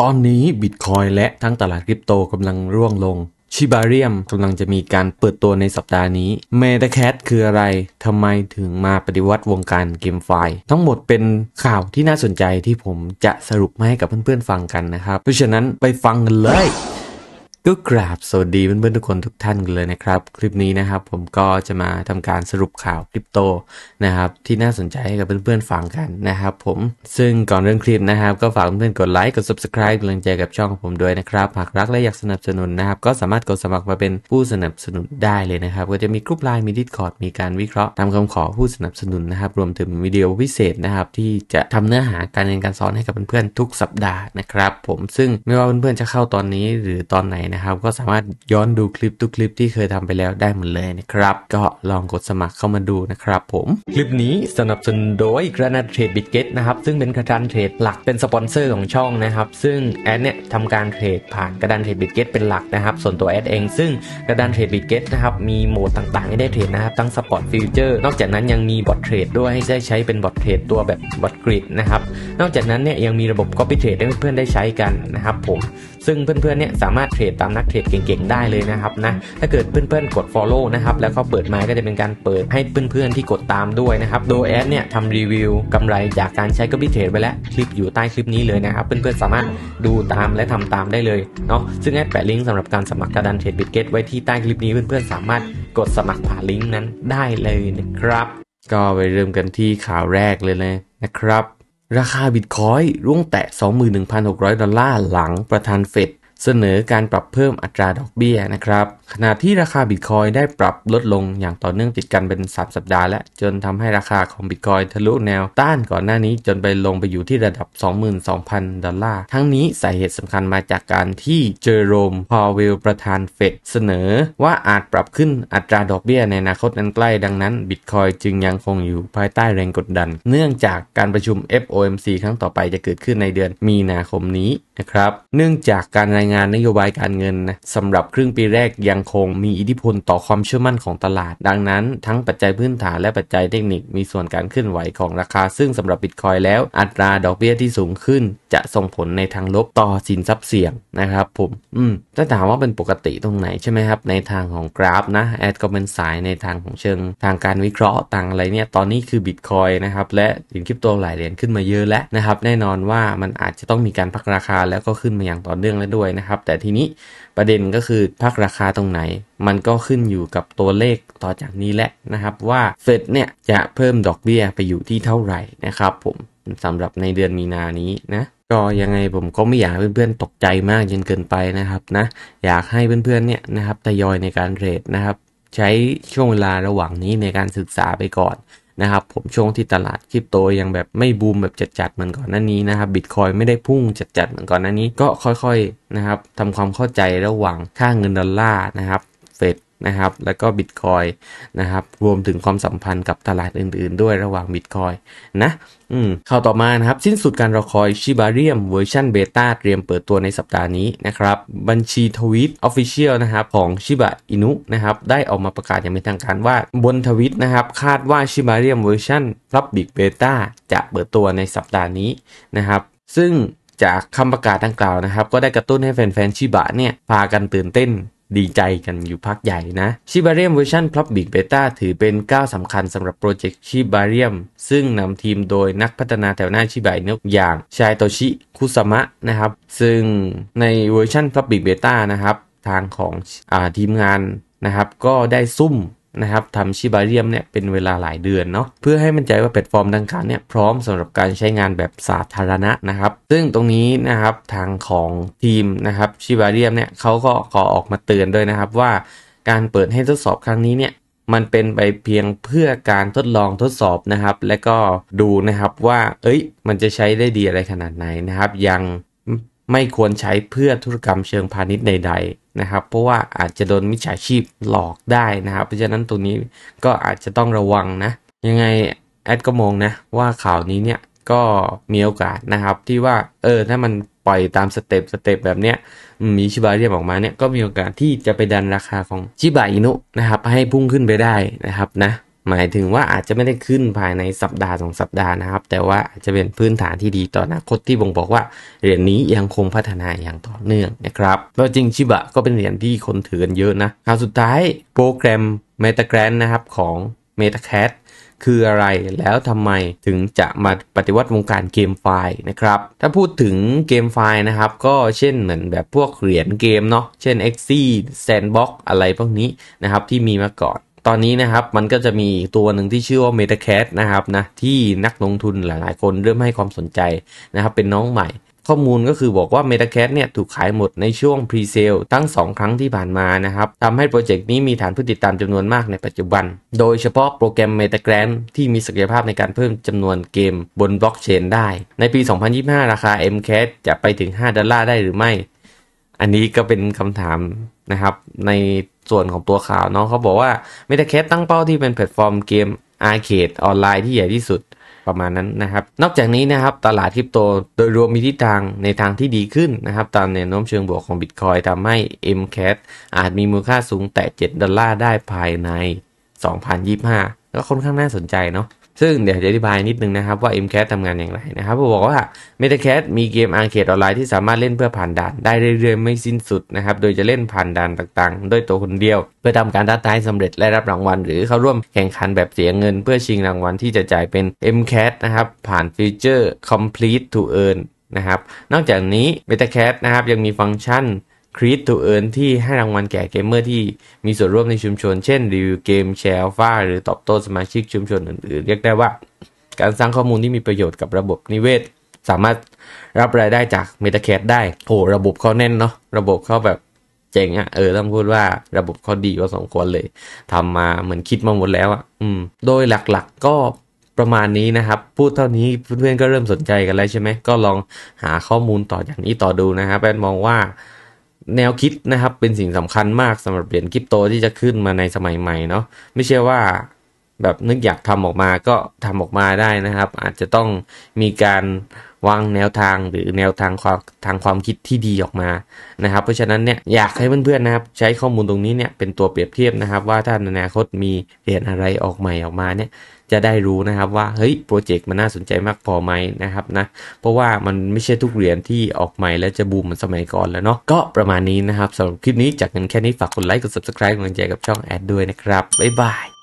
ตอนนี้บิตคอยและทั้งตลาดคริปโตกำลังร่วงลง ชิบาเรียมกำลังจะมีการเปิดตัวในสัปดาห์นี้เมตาแคทคืออะไร ทำไมถึงมาปฏิวัติวงการเกมไฟล์ทั้งหมดเป็นข่าวที่น่าสนใจที่ผมจะสรุปมาให้กับเพื่อนๆฟังกันนะครับ เพราะฉะนั้นไปฟังกันเลยก็กราบสวัสดีเพื่อนๆทุกคนทุกท่านกันเลยนะครับ คลิปนี้นะครับ ผมก็จะมาทำการสรุปข่าวคริปโตนะครับที่น่าสนใจให้กับเพื่อนๆฟังกันนะครับ ผมซึ่งก่อนเรื่องคลิปนะครับ ก็ฝากเพื่อนๆกดไลค์กด subscribe กำลังใจกับช่องของผมด้วยนะครับ หากรักและอยากสนับสนุนนะครับ ก็สามารถกดสมัครมาเป็นผู้สนับสนุนได้เลยนะครับ ก็จะมีกรุ๊ปไลน์มีดิสคอร์ดมีการวิเคราะห์ตามคำขอผู้สนับสนุนนะครับ รวมถึงวิดีโอพิเศษนะครับ ที่จะทำเนื้อหาการเรียนการสอนให้กับเพื่อนๆทุกสัปดาห์นะครับ ผมซึ่งไม่ว่าเพื่อนๆจะเข้าตอนนี้หรือตอนไหนนะครับก็สามารถย้อนดูคลิปทุกคลิปที่เคยทำไปแล้วได้หมดเลยนะครับก็ลองกดสมัครเข้ามาดูนะครับผมคลิปนี้สนับสนุนโดยกระนาดเทรดบิตเกตนะครับซึ่งเป็นกระดานเทรดหลักเป็นสปอนเซอร์ของช่องนะครับซึ่งแอดเนี่ยทำการเทรดผ่านกระดานเทรดบิตเกตเป็นหลักนะครับ ส่วนตัวแอดเองซึ่งกระดานเทรดบิตเกตนะครับมีโหมดต่างๆให้ได้เทรดนะครับทั้งสปอตฟิวเจอร์นอกจากนั้นยังมีบอทเทรดด้วยให้ได้ใช้เป็นบอทเทรดตัวแบบบอทกริดนะครับนอกจากนั้นเนี่ยยังมีระบบ copy trade ให้เพื่อนๆได้ใช้กันนะครับผมซึ่งเพื่อนๆเนี่ยสามารถเทรดามนักเทรดเก่งๆได้เลยนะครับนะถ้าเกิดเพื่อนๆกด Follow นะครับแล้วก็เปิดมาก็จะเป็นการเปิดให้เพื่อนๆที่กดตามด้วยนะครับโดแอดเนี่ยทำรีวิวกำไรจากการใช้กับพิเทรดไปแล้วคลิปอยู่ใต้คลิปนี้เลยนะครับ เพื่อนๆสามารถดูตามและทำตามได้เลยเนาะซึ่งแอดแปะลิงก์สำหรับการสมัครกระดานเทรดบิตเกตไว้ที่ใต้คลิปนี้เพื่อนๆสามารถกดสมัครผ่านลิงก์นั้นได้เลยนะครับก็ไปเริ่มกันที่ข่าวแรกเลยเลยนะครับ ราคาบิตคอยร่วงแตะ 21,600 ดอลลาร์หลังประธานเฟดเสนอการปรับเพิ่มอัตราดอกเบี้ยนะครับขณะที่ราคาบิตคอยได้ปรับลดลงอย่างต่อเนื่องติดกันเป็น3สัปดาห์และจนทำให้ราคาของบิตคอยทะลุแนวต้านก่อนหน้านี้จนไปลงไปอยู่ที่ระดับ 22,000 ดอลลาร์ทั้งนี้สาเหตุสำคัญมาจากการที่เจอโรมพาวเวล ประธานเฟดเสนอว่าอาจปรับขึ้นอัตราดอกเบี้ยในอนาคตนั้นใกล้ ดังนั้นบิตคอยจึงยังคงอยู่ภายใต้แรงกดดัน เนื่องจากการประชุม FOMC ครั้งต่อไปจะเกิดขึ้นในเดือนมีนาคมนี้นะครับเนื่องจากการรายงานนโยบายการเงินนะสำหรับครึ่งปีแรกยังคงมีอิทธิพลต่อความเชื่อมั่นของตลาด ดังนั้นทั้งปัจจัยพื้นฐานและปัจจัยเทคนิคมีส่วนการเคลื่อนไหวของราคา ซึ่งสำหรับบิตคอยแล้วอัตราดอกเบี้ยที่สูงขึ้น จะส่งผลในทางลบต่อสินทรัพย์เสี่ยงนะครับผม อืมถ้าถามว่าเป็นปกติตรงไหนใช่ไหมครับ ในทางของกราฟนะ แอดก็เป็นสายในทางของเชิง ทางการวิเคราะห์ต่างอะไรเนี่ยตอนนี้คือบิตคอยนะครับ และสินคริปโตหลายเหรียญขึ้นมาเยอะแล้วนะครับ แน่นอนว่ามันอาจจะต้องมีการพักราคาแล้วก็ขึ้นมาอย่างต่อเนื่องแล้วด้วยนะครับ แต่ทีนี้ประเด็นก็คือพักราคาตรงไหนมันก็ขึ้นอยู่กับตัวเลขต่อจากนี้แหละนะครับ ว่าเฟดเนี่ยจะเพิ่มดอกเบี้ยไปอยู่ที่เท่าไหร่นะครับ ผมสำหรับในเดือนมีนานี้นะก็ยังไงผมก็ไม่อยากเพื่อนๆตกใจมากจนเกินไปนะครับนะอยากให้เพื่อนๆเนี่ยนะครับทยอยในการเทรดนะครับ ใช้ช่วงเวลาระหว่างนี้ในการศึกษาไปก่อนนะครับผมช่วงที่ตลาดคริปโตยังแบบไม่บูมแบบจัดๆเหมือนก่อนหน้านี้นะครับบิตคอยไม่ได้พุ่งจัดๆเหมือนก่อนหน้านี้ก็ค่อยๆ นะครับทำความเข้าใจระหว่างค่าเงินดอลลาร์นะครับนะครับแล้วก็บิตคอยนะครับรวมถึงความสัมพันธ์กับตลาดอื่นๆด้วยระหว่างบิตคอยนะอืมข่าวต่อมานะครับสิ้นสุดการรอคอยชิบาเรียมเวอร์ชันเบต้าเตรียมเปิดตัวในสัปดาห์นี้นะครับบัญชีทวิตออฟฟิเชียลนะครับของชิบะอินุนะครับได้ออกมาประกาศอย่างเป็นทางการว่า บนทวิตนะครับคาดว่าชิบาเรียมเวอร์ชันรับบิกเบต้าจะเปิดตัวในสัปดาห์นี้นะครับซึ่งจากคำประกาศดังกล่าวนะครับก็ได้กระตุ้นให้แฟนๆชิบะเนี่ยพากันตื่นเต้นดีใจกันอยู่พักใหญ่นะชิบาเรียมเวอร์ชันพลับบิกเบต้าถือเป็นก้าวสำคัญสำหรับโปรเจกต์ชิบาเรียมซึ่งนำทีมโดยนักพัฒนาแถวหน้าชิบายนกอย่าง ชายโตชิคุสมะนะครับ ซึ่งในเวอร์ชันพลับบิกเบต้านะครับ ทางของอทีมงานนะครับ ก็ได้ซุ่มนะครับทำชิบาเรียมเนี่ยเป็นเวลาหลายเดือนเนาะเพื่อให้มั่นใจว่าแพลตฟอร์มดังกล่าวเนี่ยพร้อมสำหรับการใช้งานแบบสาธารณะนะครับ ซึ่งตรงนี้นะครับทางของทีมนะครับชิบาเรียมเนี่ยเขาก็ขอออกมาเตือนด้วยนะครับว่าการเปิดให้ทดสอบครั้งนี้เนี่ยมันเป็นไปเพียงเพื่อการทดลองทดสอบนะครับ และก็ดูนะครับว่า เอ้ยมันจะใช้ได้ดีอะไรขนาดไหนนะครับยังไม่ควรใช้เพื่อธุรกรรมเชิงพาณิชย์ใดนะครับเพราะว่าอาจจะโดนมิจฉาชีพหลอกได้นะครับ เพราะฉะนั้นตัวนี้ก็อาจจะต้องระวังนะ ยังไงแอดก็มองนะ ว่าข่าวนี้เนี่ยก็มีโอกาสนะครับ ที่ว่าเออถ้ามันปล่อยตามสเต็ปสเต็ปแบบเนี้ยมีชิบาเรียบออกมาเนี่ยก็มีโอกาสที่จะไปดันราคาของชิบาอินุนะครับ ให้พุ่งขึ้นไปได้นะครับนะหมายถึงว่าอาจจะไม่ได้ขึ้นภายในสัปดาห์สองสัปดาห์นะครับ แต่ว่าอาจจะเป็นพื้นฐานที่ดีต่ออนาคตที่บ่งบอกว่า เหรียญนนี้ยังคงพัฒนาอย่างต่อเนื่องนะครับแล้วจริงชิบะก็เป็นเหรียญที่คนถือกันเยอะนะข่าวสุดท้ายโปรแกรม m e t a g r a n นะครับ ของ m e t a c a t คืออะไรแล้วทำไมถึงจะมาปฏิวัติวงการเกมไฟล์นะครับถ้าพูดถึงเกมไฟล์นะครับ ก็เช่นเหมือนแบบพวกเหรียญเกมเนาะเช่น x อ็กซีแซนบ็อกอะไรพวกนี้นะครับที่มีมาก่อนตอนนี้นะครับมันก็จะมีตัวหนึ่งที่ชื่อว่า MetaCat นะครับนะที่นักลงทุนหลาย ๆ คนเริ่มให้ความสนใจนะครับเป็นน้องใหม่ ข้อมูลก็คือบอกว่า MetaCat เนี่ยถูกขายหมดในช่วง Pre-sale ทั้ง 2 ครั้งที่ผ่านมานะครับทำให้โปรเจกต์นี้มีฐานผู้ติดตามจำนวนมากในปัจจุบัน โดยเฉพาะโปรแกรม MetaGram ที่มีศักยภาพในการเพิ่มจำนวนเกมบนบล็อกเชนได้ ในปี 2025 ราคา MCAT จะไปถึง 5 ดอลลาร์ได้หรือไม่ อันนี้ก็เป็นคำถามนะครับในส่วนของตัวข่าวน้องเขาบอกว่า m e t a c a s ตั้งเป้าที่เป็นแพลตฟอร์มเกมอาร์เคดออนไลน์ที่ใหญ่ที่สุดประมาณนั้นนะครับ นอกจากนี้นะครับ ตลาดคริปโตโดยรวมมีทิศทางในทางที่ดีขึ้นนะครับตามแนวโน้มเชิงบวกของบิตคอยทำให้ MCAT อาจมีมูลค่าสูงแต่7ดอลลาร์ได้ภายใน 2025ก็ค่อนข้างน่าสนใจเนาะซึ่งเดี๋ยวจะอธิบายนิดนึงนะครับว่า MCAT ทำงานอย่างไรนะครับผมบอกว่า MetaCast มีเกมอาร์เคดออนไลน์ที่สามารถเล่นเพื่อผ่านด่านได้เรื่อยๆไม่สิ้นสุดนะครับโดยจะเล่นผ่านด่านต่างๆด้วยตัวคนเดียว เพื่อทำการท้าทายสำเร็จและรับรางวัลหรือเข้าร่วมแข่งขันแบบเสียเงินเพื่อชิงรางวัลที่จะจ่ายเป็น MCAT นะครับผ่านฟีเจอร์ complete to earn นะครับนอกจากนี้ MetaCast นะครับยังมีฟังก์ชันครีตตัวเอินที่ให้รางวัลแก่เกมเมอร์ที่มีส่วนร่วมในชุมชน เช่นรีวิวเกมแชร์ฟ้าหรือตอบโต้สมาชิกชุมชนอื่นๆเรียกได้ว่า การสร้างข้อมูลที่มีประโยชน์กับระบบนิเวศ สามารถรับรายได้จากเมตาแคดได้โอ้ระบบเขาแน่นเนาะ ระบบเขาแบบเจ๋งอะ่เออ ต้องพูดว่าระบบเขาดีพอสมควรเลย ทำมาเหมือนคิดมาหมดแล้วอะ่ะอืม โดยหลักๆ ก็ประมาณนี้นะครับ พูดเท่านี้เพื่อนๆก็เริ่มสนใจกันแล้วใช่ไหมก็ลองหาข้อมูลต่ออย่างนี้ต่อดูนะครับแอนมองว่าแนวคิดนะครับเป็นสิ่งสำคัญมากสำหรับเหรียญคริปโตที่จะขึ้นมาในสมัยใหม่เนาะไม่เชื่อว่าแบบนึกอยากทำออกมาก็ทำออกมาได้นะครับ อาจจะต้องมีการวางแนวทางหรือแนวทางความทางความคิดที่ดีออกมานะครับเพราะฉะนั้นเนี่ยอยากให้เพื่อนๆนะครับใช้ข้อมูลตรงนี้เนี่ยเป็นตัวเปรียบเทียบนะครับว่าถ้าในอนาคตมีเหรียญอะไรออกใหม่ออกมาเนี่ยจะได้รู้นะครับว่าเฮ้ยโปรเจกต์มันน่าสนใจมากพอไหมนะครับนะเพราะว่ามันไม่ใช่ทุกเหรียญที่ออกใหม่แล้วจะบูมเหมือนสมัยก่อน แล้วเนาะก็ประมาณนี้นะครับสำหรับคลิปนี้จากกันแค่นี้ฝากกดไลค์กดซับสไคร b ์กำลังใจกับช่องแอดด้วยนะครับบ๊ายบาย